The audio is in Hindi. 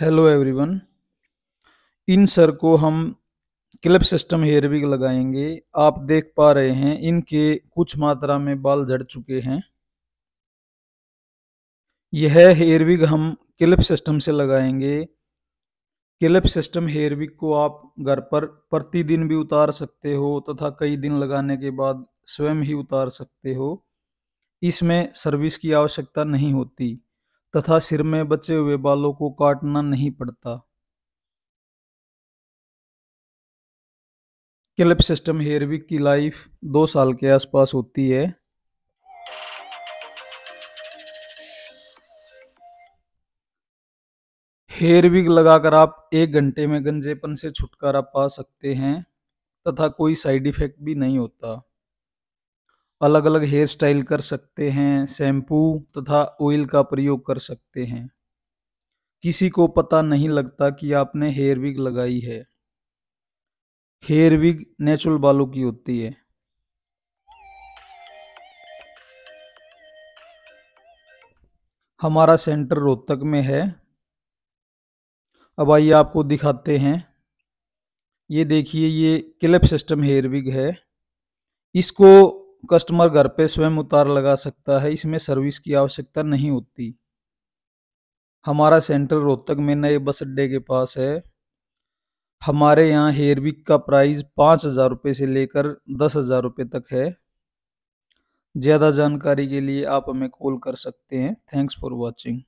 हेलो एवरीवन इन सर को हम क्लिप सिस्टम हेयर भी लगाएंगे आप देख पा रहे हैं इनके कुछ मात्रा में बाल झड़ चुके हैं यह हेयर विग हम क्लिप सिस्टम से लगाएंगे क्लिप सिस्टम हेयर विग को आप घर पर प्रतिदिन भी उतार सकते हो तथा कई दिन लगाने के बाद स्वयं ही उतार सकते हो इसमें सर्विस की आवश्यकता नहीं होती तथा सिर में बचे हुए बालों को काटना नहीं पड़ता क्लिप सिस्टम हेयरविक की लाइफ दो साल के आसपास होती है हेयरविक लगाकर आप एक घंटे में गंजेपन से छुटकारा पा सकते हैं तथा कोई साइड इफेक्ट भी नहीं होता अलग अलग हेयर स्टाइल कर सकते हैं शैम्पू तथा ऑयल का प्रयोग कर सकते हैं किसी को पता नहीं लगता कि आपने हेयर विग लगाई है हेयर विग नेचुरल बालों की होती है हमारा सेंटर रोहतक में है अब आइए आपको दिखाते हैं ये देखिए ये क्लिप सिस्टम हेयर विग है इसको कस्टमर घर पे स्वयं उतार लगा सकता है इसमें सर्विस की आवश्यकता नहीं होती हमारा सेंटर रोहतक में नए बस अड्डे के पास है हमारे यहाँ हेयरविक का प्राइस पाँच हज़ार रुपये से लेकर दस हज़ार रुपये तक है ज़्यादा जानकारी के लिए आप हमें कॉल कर सकते हैं थैंक्स फॉर वॉचिंग